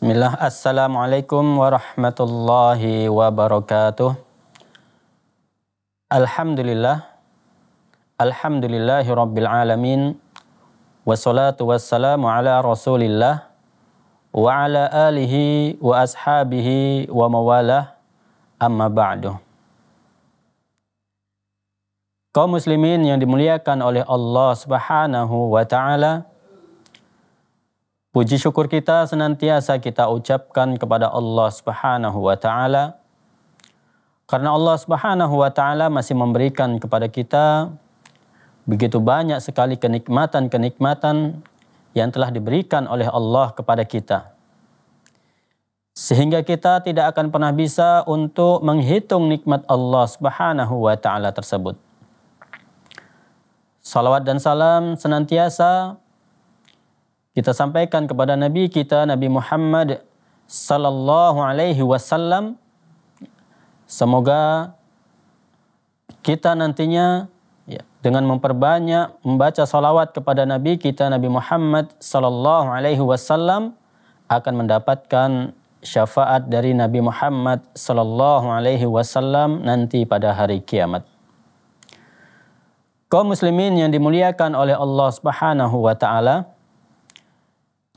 Bismillah. Assalamualaikum warahmatullahi wabarakatuh. Alhamdulillah. Alhamdulillahi rabbil alamin. Wassalatu wassalamu ala rasulillah. Wa ala alihi wa ashabihi wa mawalah. Amma ba'du. Kaum muslimin yang dimuliakan oleh Allah subhanahu wa ta'ala. Puji syukur kita senantiasa kita ucapkan kepada Allah Subhanahu wa taala karena Allah Subhanahu wa taala masih memberikan kepada kita begitu banyak sekali kenikmatan-kenikmatan yang telah diberikan oleh Allah kepada kita. Sehingga kita tidak akan pernah bisa untuk menghitung nikmat Allah Subhanahu wa taala tersebut. Salawat dan salam senantiasa kita sampaikan kepada Nabi kita Nabi Muhammad sallallahu alaihi wasallam semoga kita nantinya ya, dengan memperbanyak membaca salawat kepada Nabi kita Nabi Muhammad sallallahu alaihi wasallam akan mendapatkan syafaat dari Nabi Muhammad sallallahu alaihi wasallam nanti pada hari kiamat. Kaum muslimin yang dimuliakan oleh Allah Subhanahu wa taala,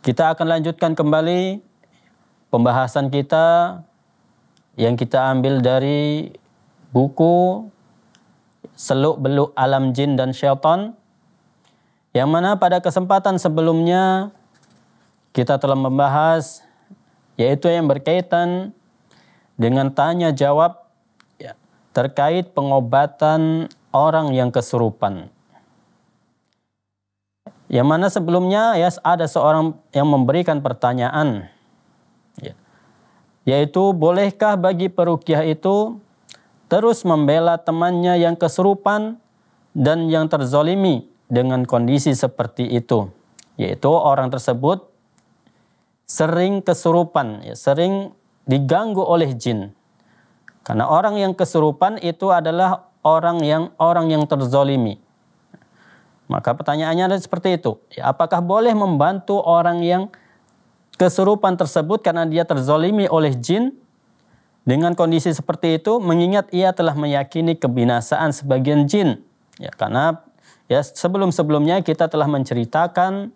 kita akan lanjutkan kembali pembahasan kita yang kita ambil dari buku Seluk Beluk Alam Jin dan Syaitan yang mana pada kesempatan sebelumnya kita telah membahas yaitu yang berkaitan dengan tanya jawab ya, terkait pengobatan orang yang kesurupan. Yang mana sebelumnya ya ada seorang yang memberikan pertanyaan. Ya. Yaitu bolehkah bagi perukiah itu terus membela temannya yang keserupan dan yang terzolimi dengan kondisi seperti itu. Yaitu orang tersebut sering keserupan, ya, sering diganggu oleh jin. Karena orang yang keserupan itu adalah orang yang orang yang terzolimi. Maka pertanyaannya adalah seperti itu. Ya, apakah boleh membantu orang yang kesurupan tersebut karena dia terzolimi oleh jin? Dengan kondisi seperti itu, mengingat ia telah meyakini kebinasaan sebagian jin. Ya, karena ya sebelum-sebelumnya kita telah menceritakan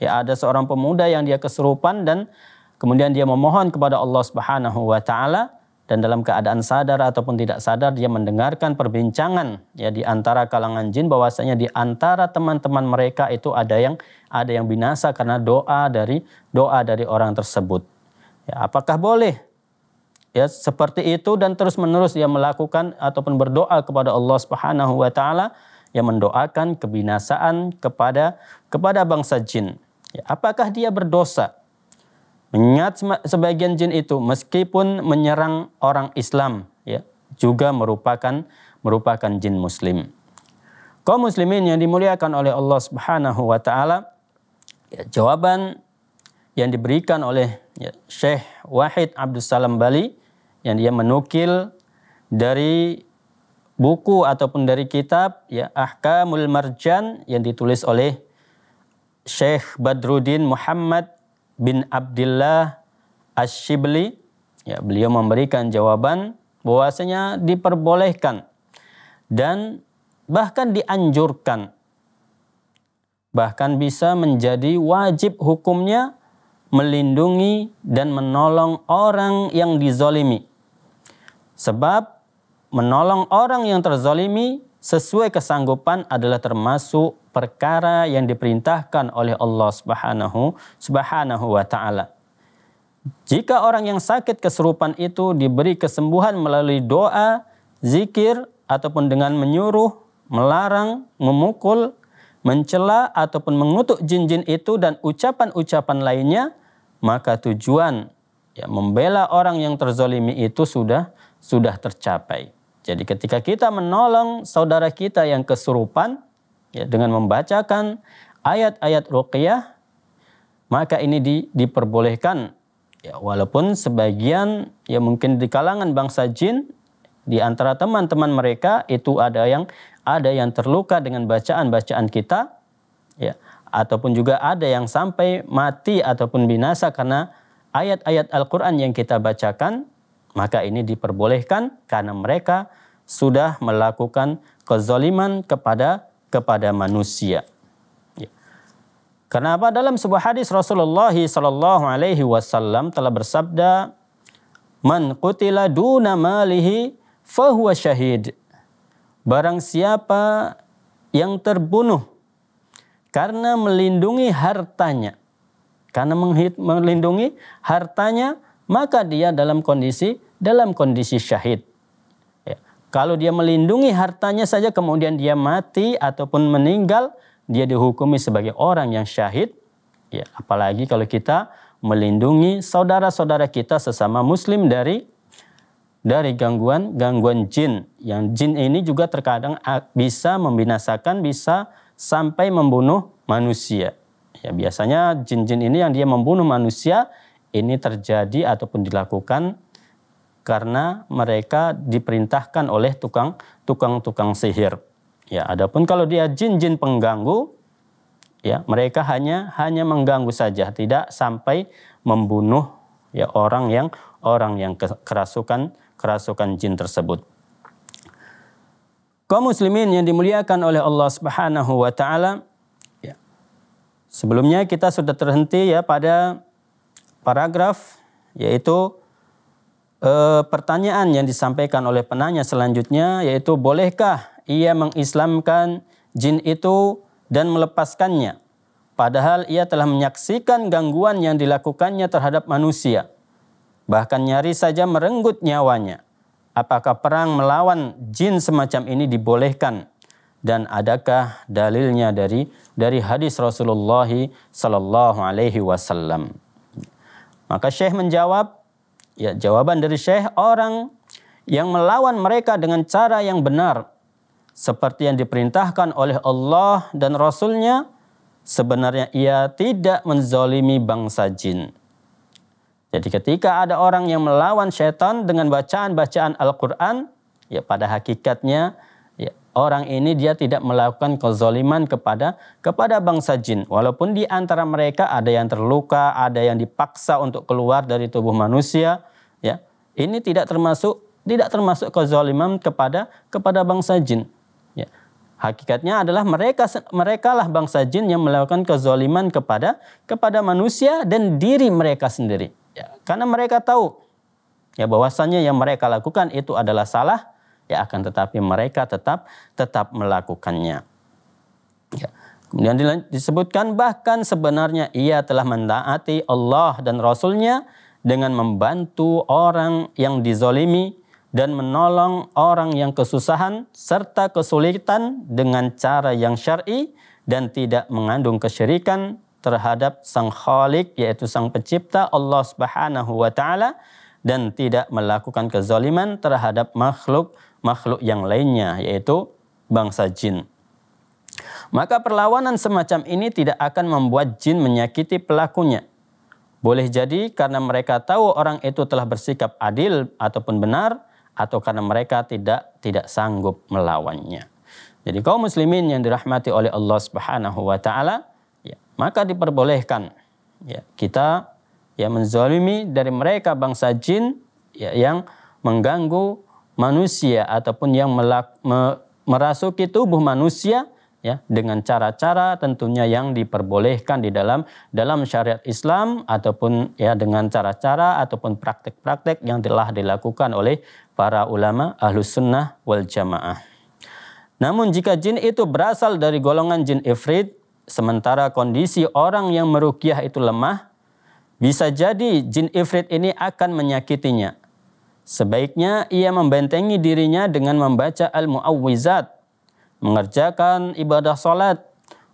ya ada seorang pemuda yang dia kesurupan dan kemudian dia memohon kepada Allah Subhanahu wa taala dan dalam keadaan sadar ataupun tidak sadar dia mendengarkan perbincangan ya di antara kalangan jin bahwasanya di antara teman-teman mereka itu ada yang ada yang binasa karena doa dari doa dari orang tersebut. Ya, apakah boleh ya seperti itu dan terus-menerus dia melakukan ataupun berdoa kepada Allah Subhanahu wa taala yang mendoakan kebinasaan kepada kepada bangsa jin. Ya, apakah dia berdosa? Mengingat sebagian jin itu meskipun menyerang orang Islam ya, juga merupakan merupakan jin muslim. Kaum muslimin yang dimuliakan oleh Allah Subhanahu wa taala, ya, jawaban yang diberikan oleh ya, Syekh Wahid Abdul Salam Bali yang dia menukil dari buku ataupun dari kitab ya Ahkamul Marjan yang ditulis oleh Syekh Badruddin Muhammad bin Abdullah ash ya, beliau memberikan jawaban bahwasanya diperbolehkan dan bahkan dianjurkan. Bahkan bisa menjadi wajib hukumnya melindungi dan menolong orang yang dizolimi. Sebab menolong orang yang terzolimi sesuai kesanggupan adalah termasuk perkara yang diperintahkan oleh Allah Subhanahu Subhanahu wa taala. Jika orang yang sakit keserupan itu diberi kesembuhan melalui doa, zikir ataupun dengan menyuruh, melarang, memukul, mencela ataupun mengutuk jin-jin itu dan ucapan-ucapan lainnya, maka tujuan ya membela orang yang terzolimi itu sudah sudah tercapai. Jadi ketika kita menolong saudara kita yang kesurupan, ya, dengan membacakan ayat-ayat ruqyah maka ini di, diperbolehkan ya walaupun sebagian ya mungkin di kalangan bangsa jin di antara teman-teman mereka itu ada yang ada yang terluka dengan bacaan-bacaan kita ya ataupun juga ada yang sampai mati ataupun binasa karena ayat-ayat Al-Qur'an yang kita bacakan maka ini diperbolehkan karena mereka sudah melakukan kezaliman kepada kepada manusia. Ya. Karena apa? Dalam sebuah hadis Rasulullah Shallallahu Alaihi Wasallam telah bersabda, "Man kutila duna malihi fahuwa syahid." Barang siapa yang terbunuh karena melindungi hartanya, karena melindungi hartanya, maka dia dalam kondisi dalam kondisi syahid. Kalau dia melindungi hartanya saja kemudian dia mati ataupun meninggal, dia dihukumi sebagai orang yang syahid. Ya, apalagi kalau kita melindungi saudara-saudara kita sesama muslim dari dari gangguan-gangguan jin. Yang jin ini juga terkadang bisa membinasakan, bisa sampai membunuh manusia. Ya, biasanya jin-jin ini yang dia membunuh manusia ini terjadi ataupun dilakukan karena mereka diperintahkan oleh tukang tukang-tukang sihir. Ya, adapun kalau dia jin-jin pengganggu, ya mereka hanya hanya mengganggu saja, tidak sampai membunuh ya orang yang orang yang kerasukan kerasukan jin tersebut. Kaum muslimin yang dimuliakan oleh Allah Subhanahu wa taala, ya. Sebelumnya kita sudah terhenti ya pada paragraf yaitu E, pertanyaan yang disampaikan oleh penanya selanjutnya yaitu bolehkah ia mengislamkan jin itu dan melepaskannya padahal ia telah menyaksikan gangguan yang dilakukannya terhadap manusia bahkan nyaris saja merenggut nyawanya apakah perang melawan jin semacam ini dibolehkan dan adakah dalilnya dari dari hadis Rasulullah sallallahu alaihi wasallam maka Syekh menjawab Ya, jawaban dari Syekh orang yang melawan mereka dengan cara yang benar seperti yang diperintahkan oleh Allah dan Rasul-Nya sebenarnya ia tidak menzolimi bangsa jin. Jadi ketika ada orang yang melawan setan dengan bacaan-bacaan Al-Quran, ya pada hakikatnya ya, orang ini dia tidak melakukan kezoliman kepada kepada bangsa jin. Walaupun di antara mereka ada yang terluka, ada yang dipaksa untuk keluar dari tubuh manusia, ya. Ini tidak termasuk tidak termasuk kezoliman kepada kepada bangsa jin. Ya. Hakikatnya adalah mereka lah bangsa jin yang melakukan kezoliman kepada kepada manusia dan diri mereka sendiri. Ya, karena mereka tahu ya bahwasannya yang mereka lakukan itu adalah salah ya akan tetapi mereka tetap tetap melakukannya. Ya. Kemudian disebutkan bahkan sebenarnya ia telah mendaati Allah dan Rasulnya dengan membantu orang yang dizolimi dan menolong orang yang kesusahan serta kesulitan dengan cara yang syar'i dan tidak mengandung kesyirikan terhadap sang Khalik yaitu sang pencipta Allah Subhanahu wa taala dan tidak melakukan kezaliman terhadap makhluk makhluk yang lainnya yaitu bangsa jin. Maka perlawanan semacam ini tidak akan membuat jin menyakiti pelakunya. Boleh jadi karena mereka tahu orang itu telah bersikap adil ataupun benar atau karena mereka tidak tidak sanggup melawannya. Jadi kaum muslimin yang dirahmati oleh Allah Subhanahu wa taala, ya, maka diperbolehkan ya, kita ya menzalimi dari mereka bangsa jin ya, yang mengganggu manusia ataupun yang melak, me, merasuki tubuh manusia ya dengan cara-cara tentunya yang diperbolehkan di dalam dalam syariat Islam ataupun ya dengan cara-cara ataupun praktek-praktek yang telah dilakukan oleh para ulama ahlus sunnah wal jamaah. Namun jika jin itu berasal dari golongan jin ifrit, sementara kondisi orang yang merukiah itu lemah, bisa jadi jin ifrit ini akan menyakitinya Sebaiknya ia membentengi dirinya dengan membaca al-mu'awwizat, mengerjakan ibadah salat,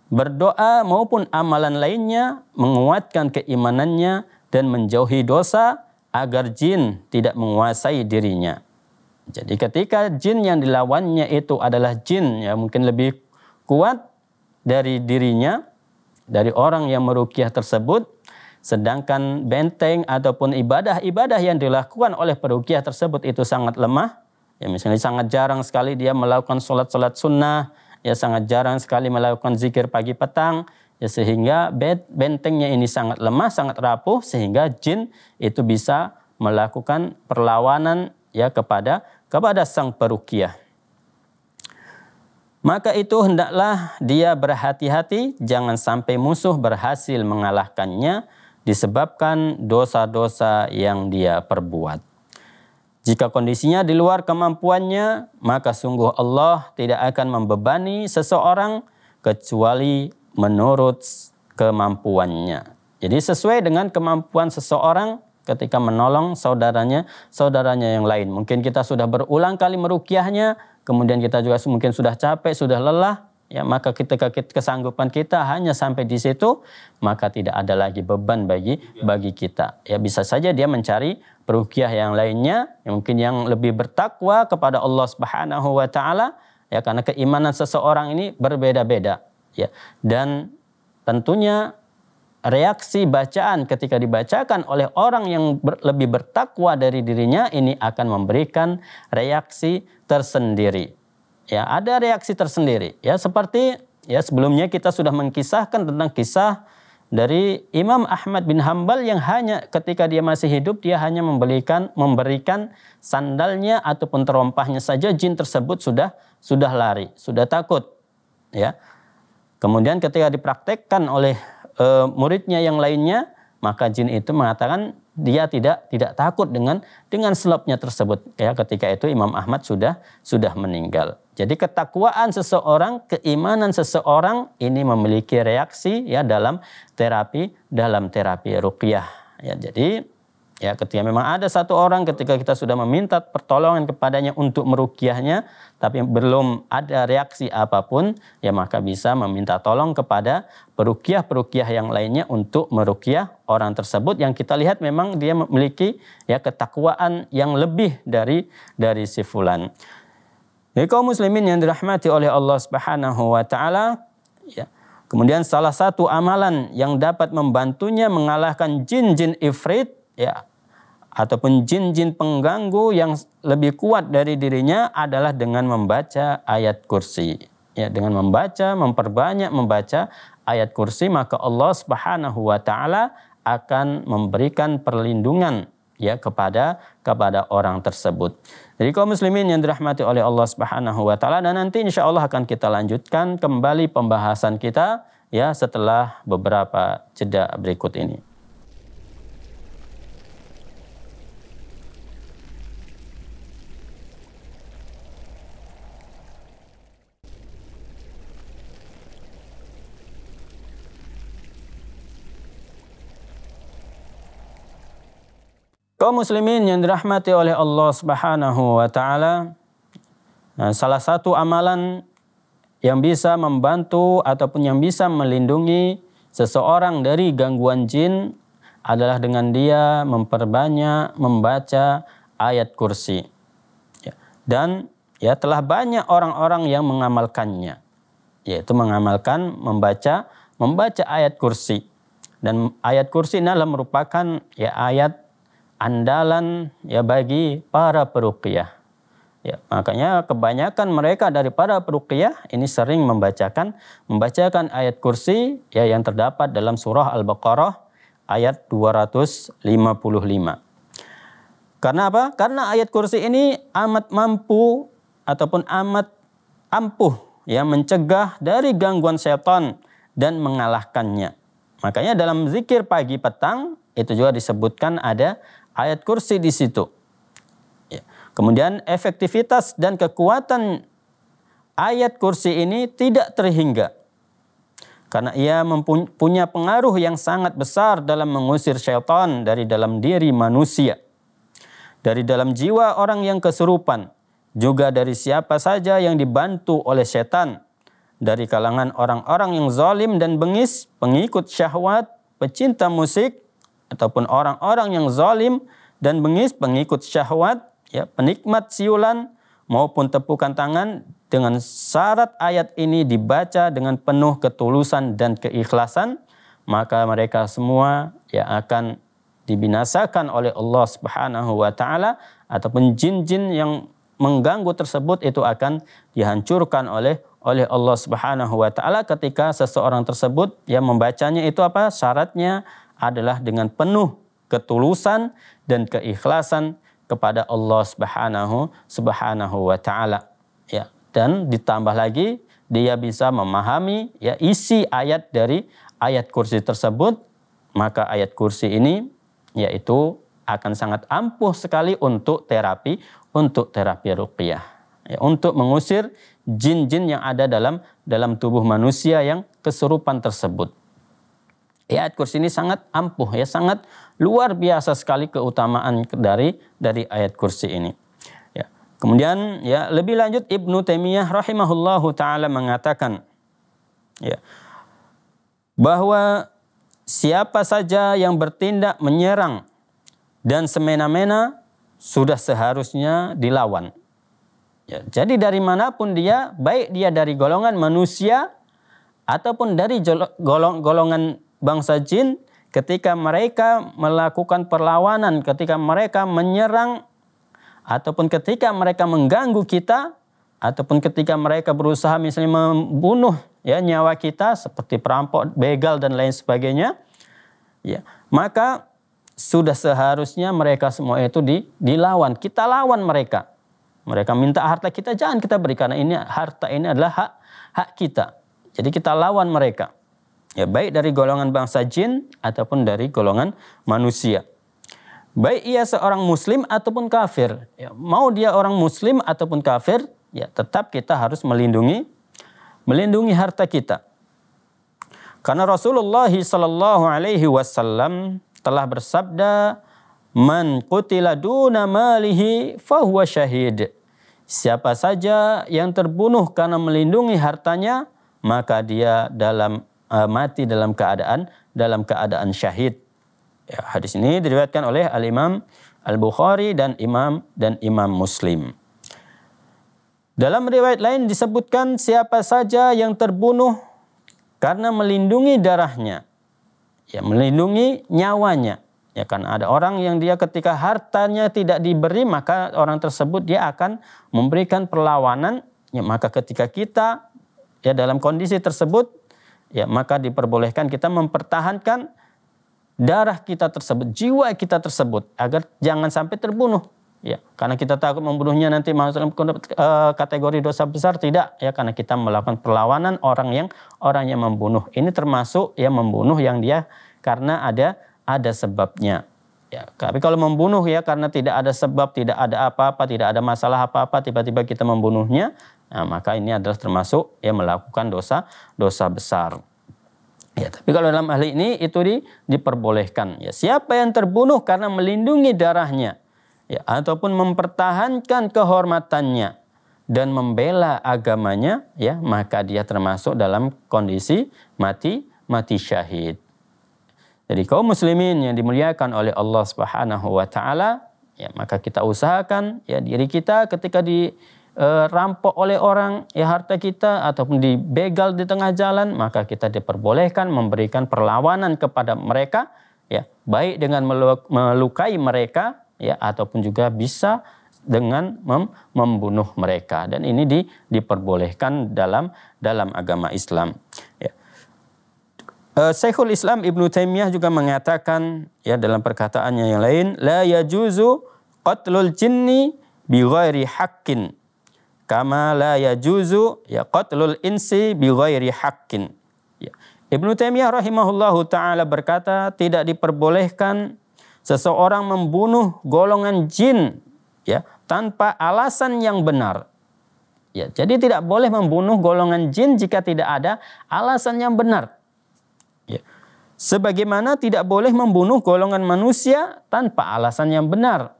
berdoa maupun amalan lainnya menguatkan keimanannya dan menjauhi dosa agar jin tidak menguasai dirinya. Jadi ketika jin yang dilawannya itu adalah jin yang mungkin lebih kuat dari dirinya, dari orang yang merukiah tersebut, Sedangkan benteng ataupun ibadah-ibadah yang dilakukan oleh perukiah tersebut itu sangat lemah. Ya misalnya sangat jarang sekali dia melakukan sholat-sholat sunnah. Ya sangat jarang sekali melakukan zikir pagi petang. Ya sehingga bentengnya ini sangat lemah, sangat rapuh. Sehingga jin itu bisa melakukan perlawanan ya kepada kepada sang perukiah. Maka itu hendaklah dia berhati-hati jangan sampai musuh berhasil mengalahkannya disebabkan dosa-dosa yang dia perbuat. Jika kondisinya di luar kemampuannya, maka sungguh Allah tidak akan membebani seseorang kecuali menurut kemampuannya. Jadi sesuai dengan kemampuan seseorang ketika menolong saudaranya, saudaranya yang lain. Mungkin kita sudah berulang kali merukiahnya, kemudian kita juga mungkin sudah capek, sudah lelah, ya maka ketika kesanggupan kita hanya sampai di situ maka tidak ada lagi beban bagi iya. bagi kita ya bisa saja dia mencari perukiah yang lainnya yang mungkin yang lebih bertakwa kepada Allah Subhanahu wa taala ya karena keimanan seseorang ini berbeda-beda ya dan tentunya reaksi bacaan ketika dibacakan oleh orang yang ber, lebih bertakwa dari dirinya ini akan memberikan reaksi tersendiri ya ada reaksi tersendiri ya seperti ya sebelumnya kita sudah mengkisahkan tentang kisah dari Imam Ahmad bin Hambal yang hanya ketika dia masih hidup dia hanya memberikan memberikan sandalnya ataupun terompahnya saja jin tersebut sudah sudah lari, sudah takut. Ya. Kemudian ketika dipraktekkan oleh e, muridnya yang lainnya maka jin itu mengatakan dia tidak tidak takut dengan dengan selopnya tersebut ya ketika itu Imam Ahmad sudah sudah meninggal. Jadi ketakwaan seseorang, keimanan seseorang ini memiliki reaksi ya dalam terapi dalam terapi ruqyah. Ya jadi Ya, ketika memang ada satu orang ketika kita sudah meminta pertolongan kepadanya untuk merukiahnya tapi belum ada reaksi apapun, ya maka bisa meminta tolong kepada perukiah-perukiah yang lainnya untuk merukiah orang tersebut yang kita lihat memang dia memiliki ya ketakwaan yang lebih dari dari si fulan. Jadi kaum muslimin yang dirahmati oleh Allah Subhanahu wa taala, ya, Kemudian salah satu amalan yang dapat membantunya mengalahkan jin-jin ifrit ya ataupun jin-jin pengganggu yang lebih kuat dari dirinya adalah dengan membaca ayat kursi. Ya, dengan membaca, memperbanyak membaca ayat kursi maka Allah Subhanahu wa taala akan memberikan perlindungan ya kepada kepada orang tersebut. Jadi kaum muslimin yang dirahmati oleh Allah Subhanahu wa taala dan nanti insya Allah akan kita lanjutkan kembali pembahasan kita ya setelah beberapa jeda berikut ini. Kau muslimin yang dirahmati oleh Allah Subhanahu wa taala, nah, salah satu amalan yang bisa membantu ataupun yang bisa melindungi seseorang dari gangguan jin adalah dengan dia memperbanyak membaca ayat kursi. Ya, dan ya telah banyak orang-orang yang mengamalkannya, yaitu mengamalkan membaca membaca ayat kursi. Dan ayat kursi ini adalah merupakan ya ayat andalan ya bagi para peruqyah. Ya, makanya kebanyakan mereka dari para peruqyah ini sering membacakan membacakan ayat kursi ya yang terdapat dalam surah Al-Baqarah ayat 255. Karena apa? Karena ayat kursi ini amat mampu ataupun amat ampuh ya mencegah dari gangguan setan dan mengalahkannya. Makanya dalam zikir pagi petang itu juga disebutkan ada ayat kursi di situ. Ya. Kemudian efektivitas dan kekuatan ayat kursi ini tidak terhingga. Karena ia mempunyai pengaruh yang sangat besar dalam mengusir syaitan dari dalam diri manusia. Dari dalam jiwa orang yang kesurupan. Juga dari siapa saja yang dibantu oleh setan, Dari kalangan orang-orang yang zalim dan bengis, pengikut syahwat, pecinta musik, ataupun orang-orang yang zalim dan bengis pengikut syahwat, ya, penikmat siulan maupun tepukan tangan dengan syarat ayat ini dibaca dengan penuh ketulusan dan keikhlasan, maka mereka semua ya akan dibinasakan oleh Allah Subhanahu wa taala ataupun jin-jin yang mengganggu tersebut itu akan dihancurkan oleh oleh Allah Subhanahu wa taala ketika seseorang tersebut yang membacanya itu apa syaratnya adalah dengan penuh ketulusan dan keikhlasan kepada Allah Subhanahu Subhanahu wa taala. Ya, dan ditambah lagi dia bisa memahami ya isi ayat dari ayat kursi tersebut, maka ayat kursi ini yaitu akan sangat ampuh sekali untuk terapi untuk terapi ruqyah. Ya, untuk mengusir jin-jin yang ada dalam dalam tubuh manusia yang kesurupan tersebut. Ya, ayat kursi ini sangat ampuh ya, sangat luar biasa sekali keutamaan dari dari ayat kursi ini. Ya. Kemudian ya lebih lanjut Ibnu Taimiyah rahimahullahu taala mengatakan ya bahwa siapa saja yang bertindak menyerang dan semena-mena sudah seharusnya dilawan. Ya, jadi dari manapun dia, baik dia dari golongan manusia ataupun dari golong golongan bangsa jin ketika mereka melakukan perlawanan, ketika mereka menyerang ataupun ketika mereka mengganggu kita ataupun ketika mereka berusaha misalnya membunuh ya nyawa kita seperti perampok, begal dan lain sebagainya. Ya, maka sudah seharusnya mereka semua itu di, dilawan. Kita lawan mereka. Mereka minta harta kita, jangan kita berikan. Ini harta ini adalah hak hak kita. Jadi kita lawan mereka. Ya, baik dari golongan bangsa jin ataupun dari golongan manusia. Baik ia seorang muslim ataupun kafir. Ya, mau dia orang muslim ataupun kafir, ya tetap kita harus melindungi melindungi harta kita. Karena Rasulullah sallallahu alaihi wasallam telah bersabda, "Man qutila duna malihi fahuwa syahid." Siapa saja yang terbunuh karena melindungi hartanya, maka dia dalam uh, mati dalam keadaan dalam keadaan syahid. Ya, hadis ini diriwayatkan oleh Al Imam Al Bukhari dan Imam dan Imam Muslim. Dalam riwayat lain disebutkan siapa saja yang terbunuh karena melindungi darahnya, ya melindungi nyawanya. Ya kan ada orang yang dia ketika hartanya tidak diberi maka orang tersebut dia akan memberikan perlawanan. Ya, maka ketika kita ya dalam kondisi tersebut ya maka diperbolehkan kita mempertahankan darah kita tersebut, jiwa kita tersebut agar jangan sampai terbunuh. Ya, karena kita takut membunuhnya nanti masuk eh, kategori dosa besar tidak ya karena kita melakukan perlawanan orang yang orang yang membunuh. Ini termasuk ya membunuh yang dia karena ada ada sebabnya. Ya, tapi kalau membunuh ya karena tidak ada sebab, tidak ada apa-apa, tidak ada masalah apa-apa, tiba-tiba kita membunuhnya, Nah, maka ini adalah termasuk ya melakukan dosa dosa besar. Ya, tapi kalau dalam ahli ini itu di, diperbolehkan. Ya, siapa yang terbunuh karena melindungi darahnya ya, ataupun mempertahankan kehormatannya dan membela agamanya, ya, maka dia termasuk dalam kondisi mati mati syahid. Jadi kaum muslimin yang dimuliakan oleh Allah Subhanahu wa taala, ya maka kita usahakan ya diri kita ketika di Eh, rampok oleh orang ya harta kita ataupun dibegal di tengah jalan, maka kita diperbolehkan memberikan perlawanan kepada mereka ya, baik dengan melukai mereka ya ataupun juga bisa dengan mem membunuh mereka dan ini di diperbolehkan dalam dalam agama Islam. Ya. Eh, Syekhul Islam Ibnu Taimiyah juga mengatakan ya dalam perkataannya yang lain la yajuzu qatlul jinni bi ghairi haqqin kama la yajuzu ya qatlul insi bi ghairi haqqin. Ya. Ibnu Taimiyah rahimahullahu taala berkata tidak diperbolehkan seseorang membunuh golongan jin ya tanpa alasan yang benar. Ya, jadi tidak boleh membunuh golongan jin jika tidak ada alasan yang benar. Ya. Sebagaimana tidak boleh membunuh golongan manusia tanpa alasan yang benar.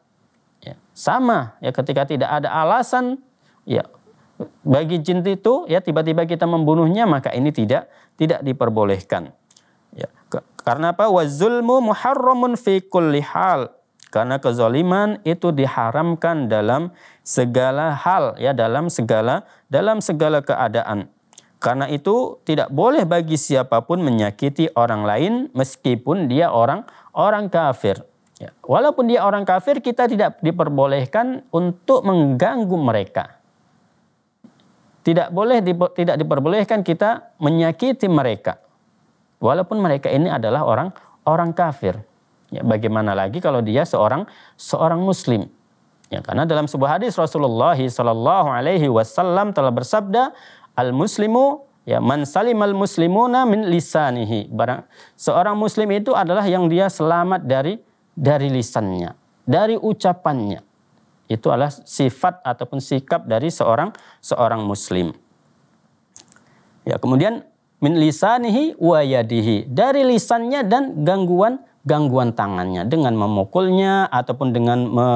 Ya. Sama ya ketika tidak ada alasan ya bagi jin itu ya tiba-tiba kita membunuhnya maka ini tidak tidak diperbolehkan. Ya. Karena apa? Wazulmu muharramun fi kulli hal. Karena kezaliman itu diharamkan dalam segala hal ya dalam segala dalam segala keadaan. Karena itu tidak boleh bagi siapapun menyakiti orang lain meskipun dia orang orang kafir. Ya. Walaupun dia orang kafir kita tidak diperbolehkan untuk mengganggu mereka tidak boleh tidak diperbolehkan kita menyakiti mereka. Walaupun mereka ini adalah orang orang kafir. Ya, bagaimana lagi kalau dia seorang seorang muslim? Ya, karena dalam sebuah hadis Rasulullah Shallallahu Alaihi Wasallam telah bersabda, al muslimu ya man al muslimuna min lisanihi. Barang seorang muslim itu adalah yang dia selamat dari dari lisannya, dari ucapannya itu adalah sifat ataupun sikap dari seorang seorang muslim. Ya, kemudian min lisanihi wa yadihi dari lisannya dan gangguan gangguan tangannya dengan memukulnya ataupun dengan me,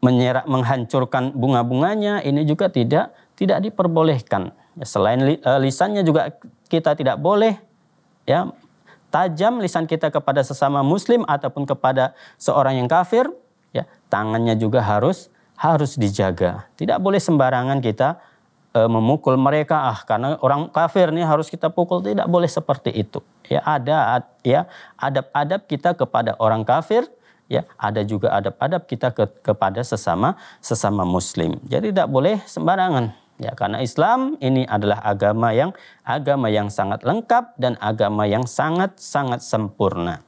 menyerak menghancurkan bunga-bunganya ini juga tidak tidak diperbolehkan. Ya, selain li, uh, lisannya juga kita tidak boleh ya tajam lisan kita kepada sesama muslim ataupun kepada seorang yang kafir ya tangannya juga harus harus dijaga. Tidak boleh sembarangan kita e, memukul mereka ah karena orang kafir nih harus kita pukul tidak boleh seperti itu. Ya ada ad, ya adab-adab kita kepada orang kafir ya ada juga adab-adab kita ke, kepada sesama sesama muslim. Jadi tidak boleh sembarangan. Ya, karena Islam ini adalah agama yang agama yang sangat lengkap dan agama yang sangat sangat sempurna.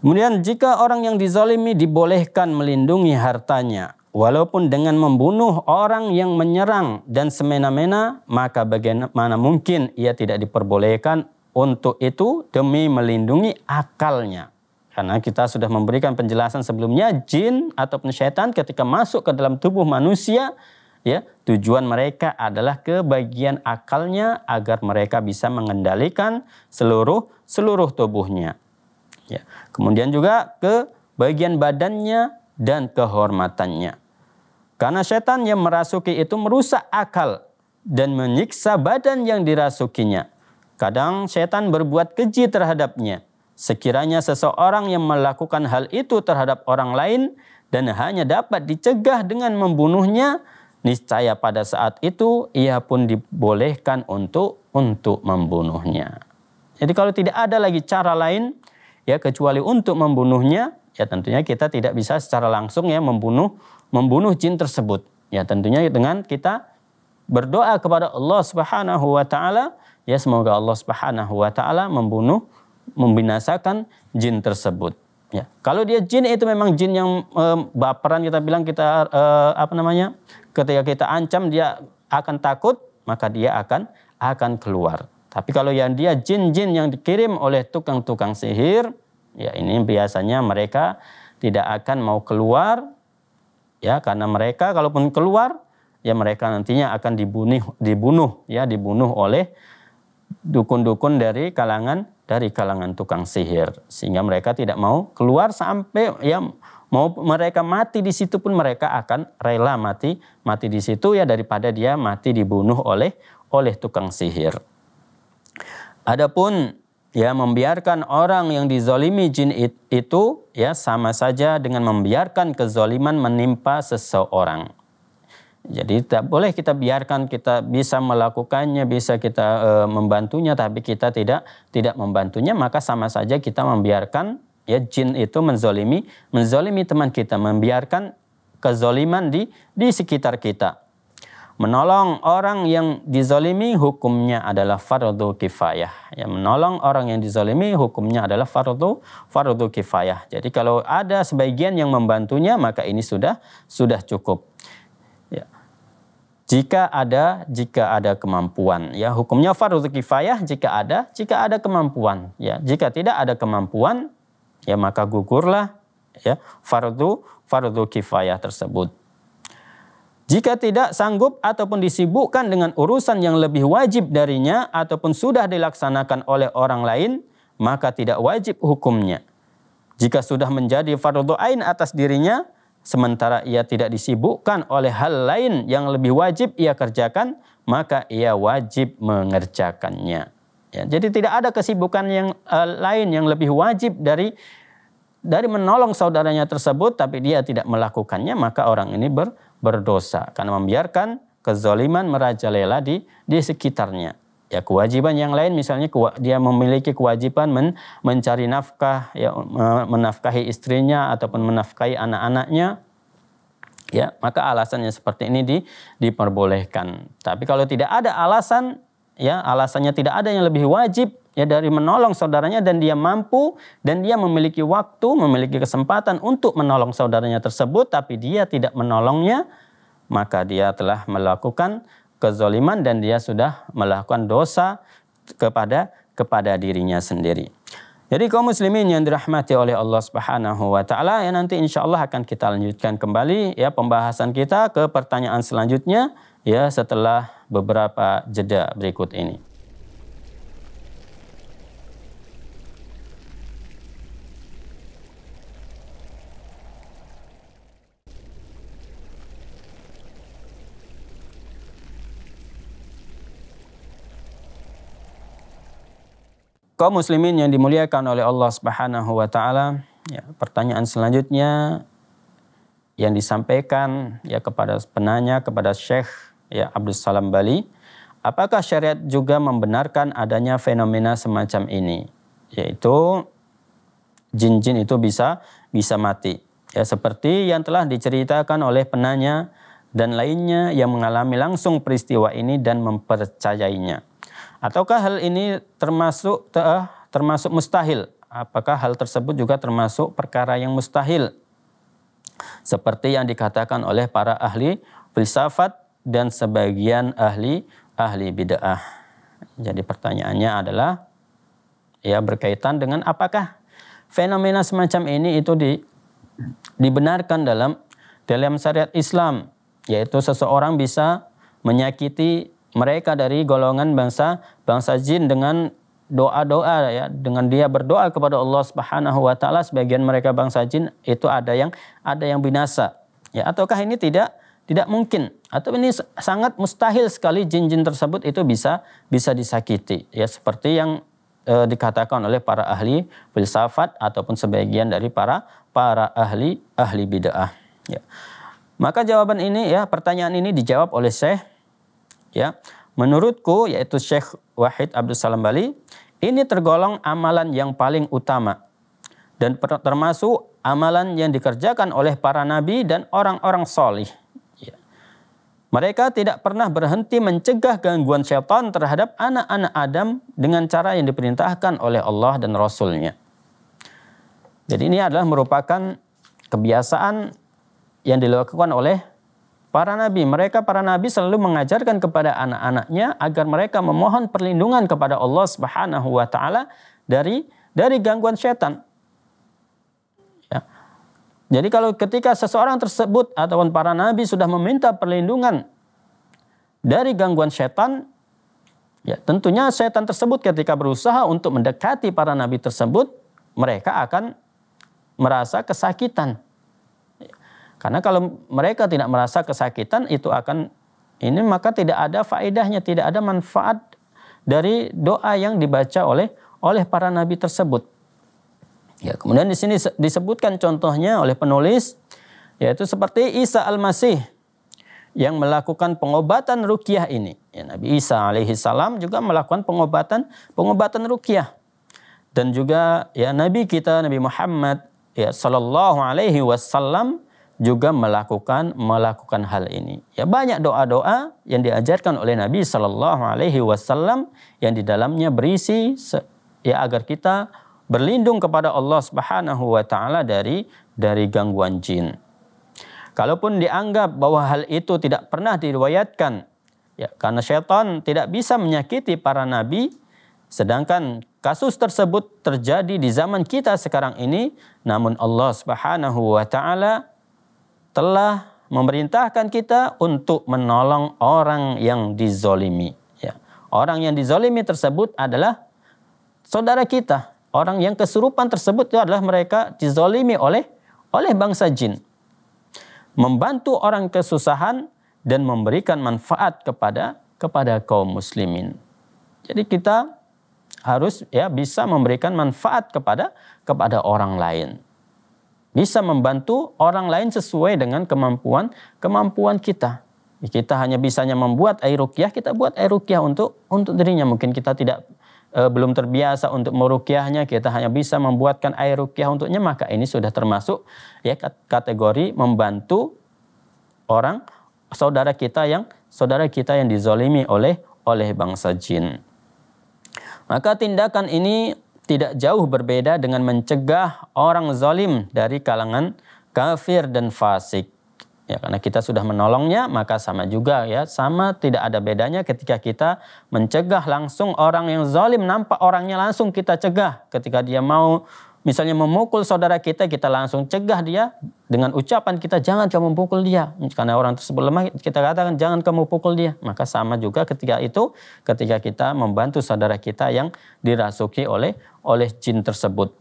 Kemudian jika orang yang dizalimi dibolehkan melindungi hartanya, walaupun dengan membunuh orang yang menyerang dan semena-mena, maka bagaimana mungkin ia tidak diperbolehkan untuk itu demi melindungi akalnya. Karena kita sudah memberikan penjelasan sebelumnya, jin atau setan ketika masuk ke dalam tubuh manusia, ya tujuan mereka adalah ke bagian akalnya agar mereka bisa mengendalikan seluruh seluruh tubuhnya. Ya. Kemudian juga ke bagian badannya dan kehormatannya. Karena setan yang merasuki itu merusak akal dan menyiksa badan yang dirasukinya. Kadang setan berbuat keji terhadapnya. Sekiranya seseorang yang melakukan hal itu terhadap orang lain dan hanya dapat dicegah dengan membunuhnya, niscaya pada saat itu ia pun dibolehkan untuk untuk membunuhnya. Jadi kalau tidak ada lagi cara lain, ya kecuali untuk membunuhnya ya tentunya kita tidak bisa secara langsung ya membunuh membunuh jin tersebut ya tentunya dengan kita berdoa kepada Allah Subhanahu wa taala ya semoga Allah Subhanahu wa taala membunuh membinasakan jin tersebut ya kalau dia jin itu memang jin yang e, baperan kita bilang kita e, apa namanya ketika kita ancam dia akan takut maka dia akan akan keluar tapi kalau yang dia jin-jin yang dikirim oleh tukang-tukang sihir, ya ini biasanya mereka tidak akan mau keluar ya karena mereka kalaupun keluar ya mereka nantinya akan dibunuh dibunuh ya dibunuh oleh dukun-dukun dari kalangan dari kalangan tukang sihir sehingga mereka tidak mau keluar sampai ya mau mereka mati di situ pun mereka akan rela mati mati di situ ya daripada dia mati dibunuh oleh oleh tukang sihir. Adapun ya membiarkan orang yang dizolimi jin itu ya sama saja dengan membiarkan kezoliman menimpa seseorang. Jadi tak boleh kita biarkan kita bisa melakukannya, bisa kita e, membantunya, tapi kita tidak tidak membantunya, maka sama saja kita membiarkan ya jin itu menzolimi, menzolimi teman kita, membiarkan kezoliman di di sekitar kita. Menolong orang yang dizolimi hukumnya adalah fardu kifayah. Ya, menolong orang yang dizolimi hukumnya adalah fardu fardu kifayah. Jadi kalau ada sebagian yang membantunya maka ini sudah sudah cukup. Ya. Jika ada jika ada kemampuan ya hukumnya fardu kifayah jika ada jika ada kemampuan ya jika tidak ada kemampuan ya maka gugurlah ya fardu fardu kifayah tersebut. Jika tidak sanggup ataupun disibukkan dengan urusan yang lebih wajib darinya ataupun sudah dilaksanakan oleh orang lain, maka tidak wajib hukumnya. Jika sudah menjadi fardhu ain atas dirinya, sementara ia tidak disibukkan oleh hal lain yang lebih wajib ia kerjakan, maka ia wajib mengerjakannya. Ya, jadi tidak ada kesibukan yang uh, lain yang lebih wajib dari dari menolong saudaranya tersebut, tapi dia tidak melakukannya, maka orang ini ber, berdosa karena membiarkan kezaliman merajalela di di sekitarnya. Ya kewajiban yang lain misalnya dia memiliki kewajiban men, mencari nafkah, ya, menafkahi istrinya ataupun menafkahi anak-anaknya. Ya, maka alasannya seperti ini di, diperbolehkan. Tapi kalau tidak ada alasan, ya alasannya tidak ada yang lebih wajib ya dari menolong saudaranya dan dia mampu dan dia memiliki waktu, memiliki kesempatan untuk menolong saudaranya tersebut tapi dia tidak menolongnya, maka dia telah melakukan kezaliman dan dia sudah melakukan dosa kepada kepada dirinya sendiri. Jadi kaum muslimin yang dirahmati oleh Allah Subhanahu wa taala ya nanti insyaallah akan kita lanjutkan kembali ya pembahasan kita ke pertanyaan selanjutnya ya setelah beberapa jeda berikut ini. kaum muslimin yang dimuliakan oleh Allah Subhanahu wa taala, ya, pertanyaan selanjutnya yang disampaikan ya kepada penanya kepada Syekh ya Abdul Salam Bali, apakah syariat juga membenarkan adanya fenomena semacam ini? Yaitu jin-jin itu bisa bisa mati. Ya seperti yang telah diceritakan oleh penanya dan lainnya yang mengalami langsung peristiwa ini dan mempercayainya. Ataukah hal ini termasuk eh, termasuk mustahil? Apakah hal tersebut juga termasuk perkara yang mustahil? Seperti yang dikatakan oleh para ahli filsafat dan sebagian ahli ahli bid'ah. Jadi pertanyaannya adalah ya berkaitan dengan apakah fenomena semacam ini itu di, dibenarkan dalam dalam syariat Islam yaitu seseorang bisa menyakiti mereka dari golongan bangsa bangsa jin dengan doa-doa ya dengan dia berdoa kepada Allah Subhanahu wa taala sebagian mereka bangsa jin itu ada yang ada yang binasa ya ataukah ini tidak tidak mungkin atau ini sangat mustahil sekali jin-jin tersebut itu bisa bisa disakiti ya seperti yang e, dikatakan oleh para ahli filsafat ataupun sebagian dari para para ahli ahli bid'ah ya maka jawaban ini ya pertanyaan ini dijawab oleh Syekh ya. Menurutku yaitu Syekh Wahid Abdul Salam Bali, ini tergolong amalan yang paling utama dan termasuk amalan yang dikerjakan oleh para nabi dan orang-orang solih. Ya. Mereka tidak pernah berhenti mencegah gangguan syaitan terhadap anak-anak Adam dengan cara yang diperintahkan oleh Allah dan Rasulnya. Jadi ini adalah merupakan kebiasaan yang dilakukan oleh Para nabi, mereka para nabi selalu mengajarkan kepada anak-anaknya agar mereka memohon perlindungan kepada Allah Subhanahu wa taala dari dari gangguan setan. Ya. Jadi kalau ketika seseorang tersebut ataupun para nabi sudah meminta perlindungan dari gangguan setan, ya tentunya setan tersebut ketika berusaha untuk mendekati para nabi tersebut, mereka akan merasa kesakitan karena kalau mereka tidak merasa kesakitan itu akan ini maka tidak ada faedahnya, tidak ada manfaat dari doa yang dibaca oleh oleh para nabi tersebut. Ya, kemudian di sini disebutkan contohnya oleh penulis yaitu seperti Isa Al-Masih yang melakukan pengobatan rukiah ini. Ya, Nabi Isa alaihi salam juga melakukan pengobatan pengobatan rukyah. Dan juga ya Nabi kita Nabi Muhammad ya sallallahu alaihi wasallam juga melakukan melakukan hal ini. Ya banyak doa-doa yang diajarkan oleh Nabi Shallallahu Alaihi Wasallam yang di dalamnya berisi ya agar kita berlindung kepada Allah Subhanahu Wa Taala dari dari gangguan jin. Kalaupun dianggap bahwa hal itu tidak pernah diriwayatkan, ya karena setan tidak bisa menyakiti para nabi, sedangkan kasus tersebut terjadi di zaman kita sekarang ini, namun Allah Subhanahu wa taala telah memerintahkan kita untuk menolong orang yang dizolimi. Ya. Orang yang dizolimi tersebut adalah saudara kita. Orang yang kesurupan tersebut itu adalah mereka dizolimi oleh oleh bangsa jin. Membantu orang kesusahan dan memberikan manfaat kepada kepada kaum muslimin. Jadi kita harus ya bisa memberikan manfaat kepada kepada orang lain bisa membantu orang lain sesuai dengan kemampuan kemampuan kita. Ya, kita hanya bisanya membuat air rukyah, kita buat air rukyah untuk untuk dirinya. Mungkin kita tidak e, belum terbiasa untuk merukyahnya, kita hanya bisa membuatkan air rukyah untuknya, maka ini sudah termasuk ya kategori membantu orang saudara kita yang saudara kita yang dizolimi oleh oleh bangsa jin. Maka tindakan ini tidak jauh berbeda dengan mencegah orang zalim dari kalangan kafir dan fasik. Ya, karena kita sudah menolongnya, maka sama juga ya, sama tidak ada bedanya ketika kita mencegah langsung orang yang zalim nampak orangnya langsung kita cegah ketika dia mau misalnya memukul saudara kita, kita langsung cegah dia dengan ucapan kita jangan kamu pukul dia. Karena orang tersebut lemah, kita katakan jangan kamu pukul dia. Maka sama juga ketika itu, ketika kita membantu saudara kita yang dirasuki oleh oleh jin tersebut.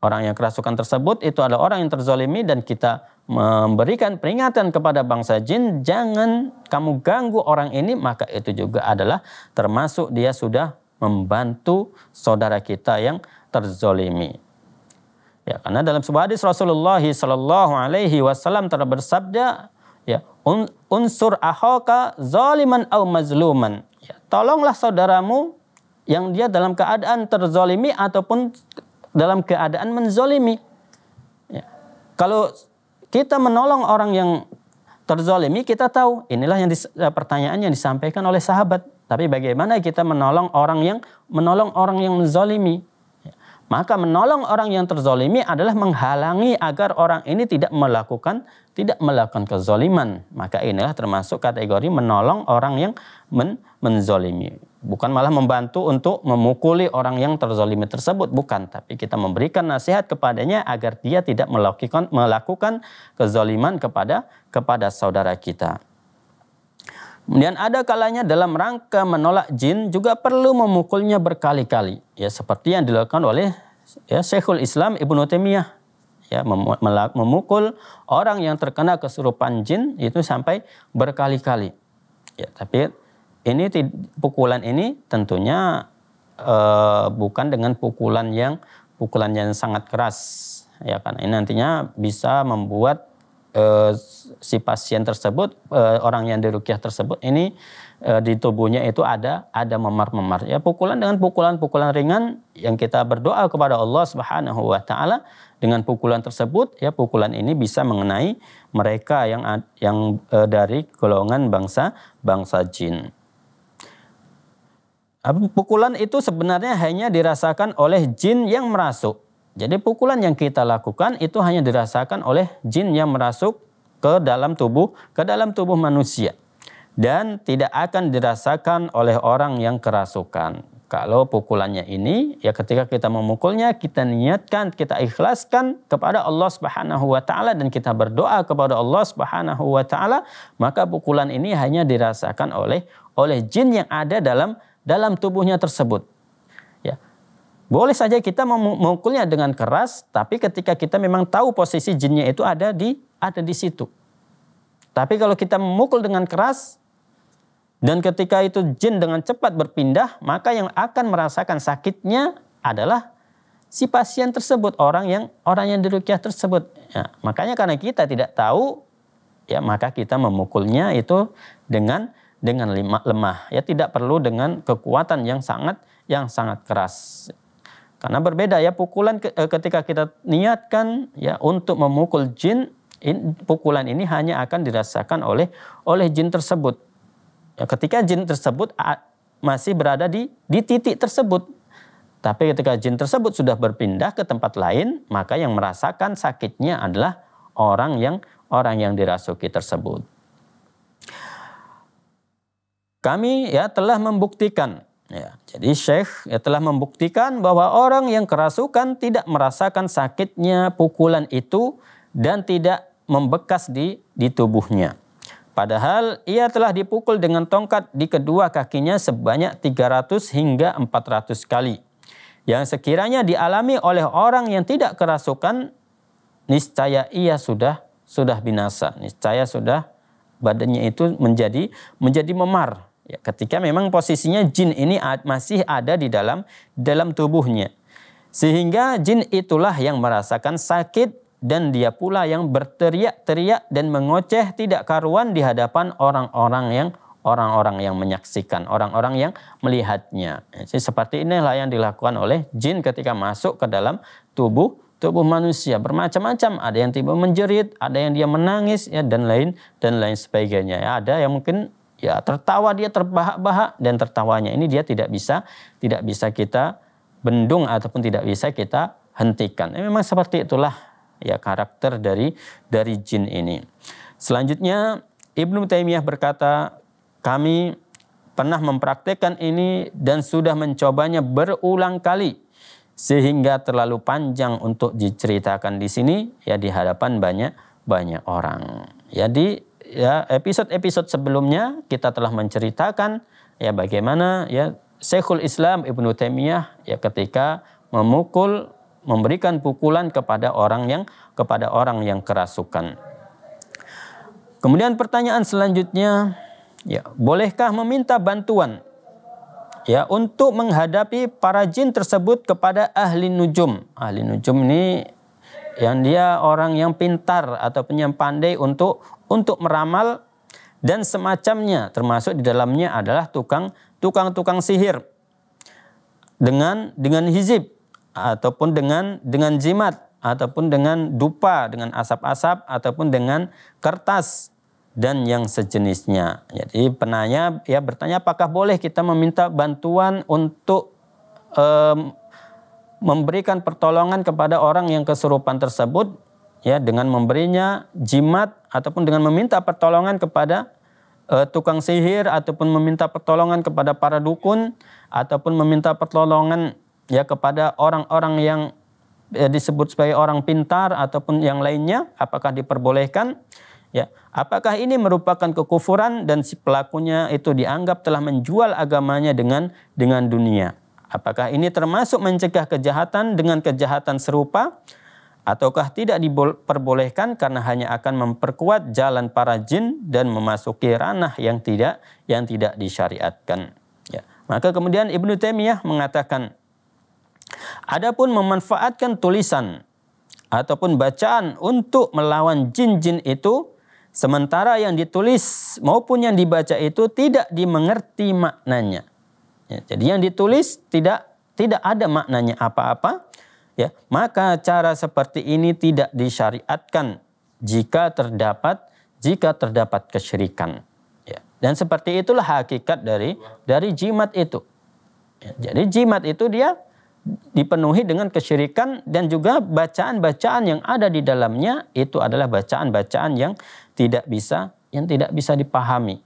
Orang yang kerasukan tersebut itu adalah orang yang terzolimi dan kita memberikan peringatan kepada bangsa jin jangan kamu ganggu orang ini maka itu juga adalah termasuk dia sudah membantu saudara kita yang terzolimi. Ya, karena dalam sebuah hadis Rasulullah Shallallahu Alaihi Wasallam telah bersabda, ya, unsur ahoka zoliman au mazluman. Ya, tolonglah saudaramu yang dia dalam keadaan terzolimi ataupun dalam keadaan menzolimi. Ya. Kalau kita menolong orang yang terzolimi, kita tahu inilah yang dis, eh, pertanyaan yang disampaikan oleh sahabat. Tapi bagaimana kita menolong orang yang menolong orang yang menzolimi? Maka menolong orang yang terzolimi adalah menghalangi agar orang ini tidak melakukan tidak melakukan kezoliman. Maka inilah termasuk kategori menolong orang yang men menzolimi. Bukan malah membantu untuk memukuli orang yang terzolimi tersebut, bukan. Tapi kita memberikan nasihat kepadanya agar dia tidak melakukan melakukan kezoliman kepada kepada saudara kita. Kemudian ada kalanya dalam rangka menolak jin juga perlu memukulnya berkali-kali. Ya seperti yang dilakukan oleh ya, Syekhul Islam Ibnu Taimiyah. Ya, memukul orang yang terkena kesurupan jin itu sampai berkali-kali. Ya, tapi ini pukulan ini tentunya uh, bukan dengan pukulan yang pukulan yang sangat keras ya karena ini nantinya bisa membuat Eh, si pasien tersebut eh, orang yang dirukiah tersebut ini eh, di tubuhnya itu ada ada memar-memar ya pukulan dengan pukulan-pukulan ringan yang kita berdoa kepada Allah Subhanahu wa taala dengan pukulan tersebut ya pukulan ini bisa mengenai mereka yang yang dari golongan bangsa bangsa jin. Pukulan itu sebenarnya hanya dirasakan oleh jin yang merasuk jadi pukulan yang kita lakukan itu hanya dirasakan oleh jin yang merasuk ke dalam tubuh ke dalam tubuh manusia dan tidak akan dirasakan oleh orang yang kerasukan. Kalau pukulannya ini ya ketika kita memukulnya kita niatkan, kita ikhlaskan kepada Allah Subhanahu wa taala dan kita berdoa kepada Allah Subhanahu wa taala, maka pukulan ini hanya dirasakan oleh oleh jin yang ada dalam dalam tubuhnya tersebut. Boleh saja kita memukulnya dengan keras, tapi ketika kita memang tahu posisi jinnya itu ada di ada di situ. Tapi kalau kita memukul dengan keras dan ketika itu jin dengan cepat berpindah, maka yang akan merasakan sakitnya adalah si pasien tersebut, orang yang orang yang dirukyah tersebut. Ya, makanya karena kita tidak tahu, ya maka kita memukulnya itu dengan dengan lemah, ya tidak perlu dengan kekuatan yang sangat yang sangat keras. Karena berbeda ya pukulan eh, ketika kita niatkan ya untuk memukul jin, in, pukulan ini hanya akan dirasakan oleh oleh jin tersebut. Ya, ketika jin tersebut a, masih berada di di titik tersebut. Tapi ketika jin tersebut sudah berpindah ke tempat lain, maka yang merasakan sakitnya adalah orang yang orang yang dirasuki tersebut. Kami ya telah membuktikan Ya, jadi Syekh ya telah membuktikan bahwa orang yang kerasukan tidak merasakan sakitnya pukulan itu dan tidak membekas di di tubuhnya. Padahal ia telah dipukul dengan tongkat di kedua kakinya sebanyak 300 hingga 400 kali. Yang sekiranya dialami oleh orang yang tidak kerasukan, niscaya ia sudah sudah binasa, niscaya sudah badannya itu menjadi menjadi memar, Ya, ketika memang posisinya jin ini masih ada di dalam dalam tubuhnya. Sehingga jin itulah yang merasakan sakit dan dia pula yang berteriak-teriak dan mengoceh tidak karuan di hadapan orang-orang yang orang-orang yang menyaksikan, orang-orang yang melihatnya. Ya, jadi seperti inilah yang dilakukan oleh jin ketika masuk ke dalam tubuh tubuh manusia bermacam-macam. Ada yang tiba menjerit, ada yang dia menangis ya dan lain dan lain sebagainya. Ya, ada yang mungkin ya tertawa dia terbahak-bahak dan tertawanya ini dia tidak bisa tidak bisa kita bendung ataupun tidak bisa kita hentikan. Ya, memang seperti itulah ya karakter dari dari jin ini. Selanjutnya Ibnu Taimiyah berkata, kami pernah mempraktekkan ini dan sudah mencobanya berulang kali sehingga terlalu panjang untuk diceritakan di sini ya di hadapan banyak banyak orang. Jadi ya episode-episode sebelumnya kita telah menceritakan ya bagaimana ya Syekhul Islam Ibnu Taimiyah ya ketika memukul memberikan pukulan kepada orang yang kepada orang yang kerasukan. Kemudian pertanyaan selanjutnya ya bolehkah meminta bantuan ya untuk menghadapi para jin tersebut kepada ahli nujum. Ahli nujum ini yang dia orang yang pintar atau pandai untuk untuk meramal dan semacamnya termasuk di dalamnya adalah tukang tukang-tukang sihir dengan dengan hizib ataupun dengan dengan jimat ataupun dengan dupa dengan asap-asap ataupun dengan kertas dan yang sejenisnya. Jadi penanya ya bertanya apakah boleh kita meminta bantuan untuk um, memberikan pertolongan kepada orang yang kesurupan tersebut ya dengan memberinya jimat ataupun dengan meminta pertolongan kepada e, tukang sihir ataupun meminta pertolongan kepada para dukun ataupun meminta pertolongan ya kepada orang-orang yang ya, disebut sebagai orang pintar ataupun yang lainnya apakah diperbolehkan ya apakah ini merupakan kekufuran dan si pelakunya itu dianggap telah menjual agamanya dengan dengan dunia apakah ini termasuk mencegah kejahatan dengan kejahatan serupa ataukah tidak diperbolehkan karena hanya akan memperkuat jalan para jin dan memasuki ranah yang tidak yang tidak disyariatkan. Ya. Maka kemudian Ibnu Taimiyah mengatakan adapun memanfaatkan tulisan ataupun bacaan untuk melawan jin-jin itu sementara yang ditulis maupun yang dibaca itu tidak dimengerti maknanya. Ya, jadi yang ditulis tidak tidak ada maknanya apa-apa ya maka cara seperti ini tidak disyariatkan jika terdapat jika terdapat kesyirikan ya. dan seperti itulah hakikat dari dari jimat itu ya, jadi jimat itu dia dipenuhi dengan kesyirikan dan juga bacaan-bacaan yang ada di dalamnya itu adalah bacaan-bacaan yang tidak bisa yang tidak bisa dipahami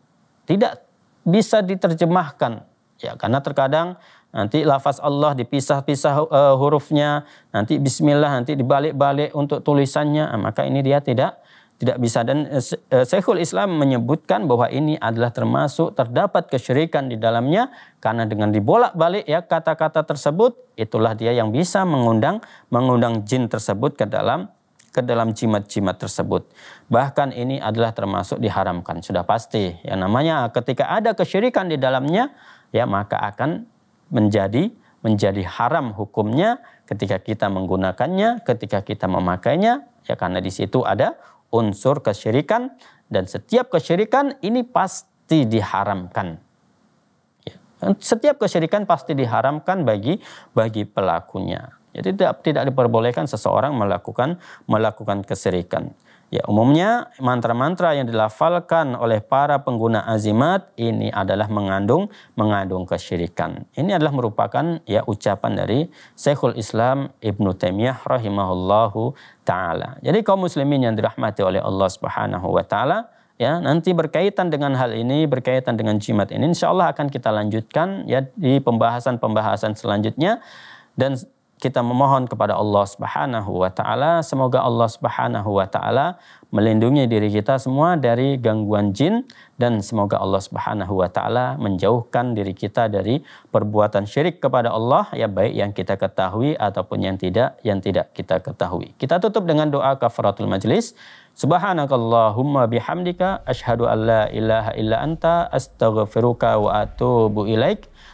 tidak bisa diterjemahkan ya karena terkadang nanti lafaz Allah dipisah-pisah eh, hurufnya, nanti bismillah nanti dibalik-balik untuk tulisannya, nah, maka ini dia tidak tidak bisa dan eh, eh, Syekhul Islam menyebutkan bahwa ini adalah termasuk terdapat kesyirikan di dalamnya karena dengan dibolak-balik ya kata-kata tersebut itulah dia yang bisa mengundang mengundang jin tersebut ke dalam ke dalam jimat-jimat tersebut. Bahkan ini adalah termasuk diharamkan sudah pasti. Yang namanya ketika ada kesyirikan di dalamnya ya maka akan menjadi menjadi haram hukumnya ketika kita menggunakannya, ketika kita memakainya, ya karena di situ ada unsur kesyirikan dan setiap kesyirikan ini pasti diharamkan. Ya, setiap kesyirikan pasti diharamkan bagi bagi pelakunya. Jadi tidak tidak diperbolehkan seseorang melakukan melakukan kesyirikan. Ya, umumnya mantra-mantra yang dilafalkan oleh para pengguna azimat ini adalah mengandung mengandung kesyirikan. Ini adalah merupakan ya ucapan dari Syekhul Islam Ibnu Taimiyah rahimahullahu taala. Jadi kaum muslimin yang dirahmati oleh Allah Subhanahu wa taala, ya nanti berkaitan dengan hal ini berkaitan dengan jimat ini insyaallah akan kita lanjutkan ya di pembahasan-pembahasan selanjutnya dan kita memohon kepada Allah Subhanahu wa taala semoga Allah Subhanahu wa taala melindungi diri kita semua dari gangguan jin dan semoga Allah Subhanahu wa taala menjauhkan diri kita dari perbuatan syirik kepada Allah ya baik yang kita ketahui ataupun yang tidak yang tidak kita ketahui. Kita tutup dengan doa kafaratul majlis. Subhanakallahumma bihamdika asyhadu an ilaha illa anta astaghfiruka wa atubu ilaika